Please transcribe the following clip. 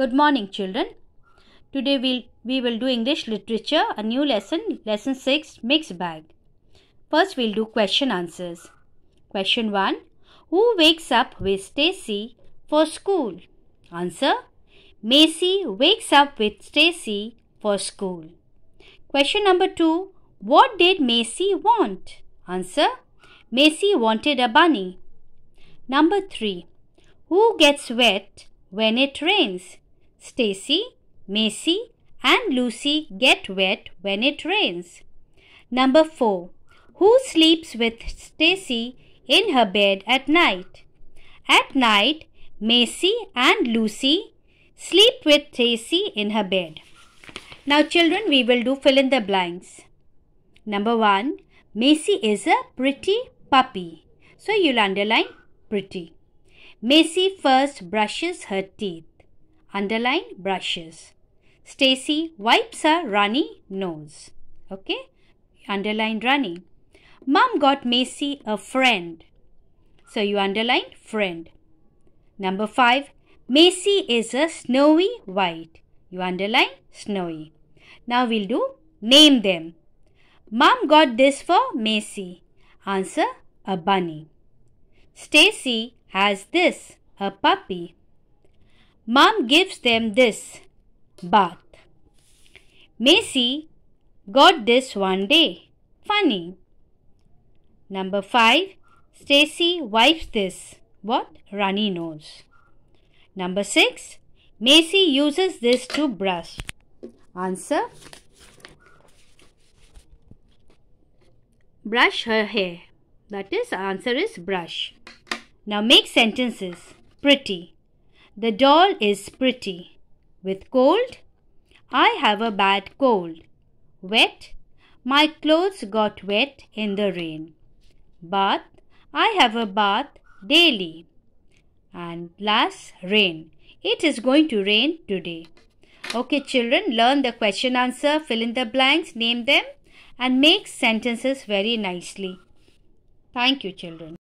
Good morning children. Today we'll, we will do English literature, a new lesson, lesson 6, mixed bag. First we'll do question answers. Question 1. Who wakes up with Stacy for school? Answer. Macy wakes up with Stacy for school. Question number 2. What did Macy want? Answer. Macy wanted a bunny. Number 3. Who gets wet when it rains? Stacy, Macy, and Lucy get wet when it rains. Number 4. Who sleeps with Stacy in her bed at night? At night, Macy and Lucy sleep with Stacy in her bed. Now children, we will do fill in the blanks. Number 1. Macy is a pretty puppy. So you'll underline pretty. Macy first brushes her teeth underline brushes. Stacy wipes her runny nose. Okay, underline runny. Mom got Macy a friend. So you underline friend. Number five, Macy is a snowy white. You underline snowy. Now we'll do name them. Mom got this for Macy. Answer a bunny. Stacy has this, a puppy. Mom gives them this bath. Macy got this one day. Funny. Number 5. Stacy wipes this. What? Runny nose. Number 6. Macy uses this to brush. Answer. Brush her hair. That is, answer is brush. Now make sentences. Pretty. The doll is pretty. With cold, I have a bad cold. Wet, my clothes got wet in the rain. Bath, I have a bath daily. And last, rain. It is going to rain today. Okay, children, learn the question answer, fill in the blanks, name them, and make sentences very nicely. Thank you, children.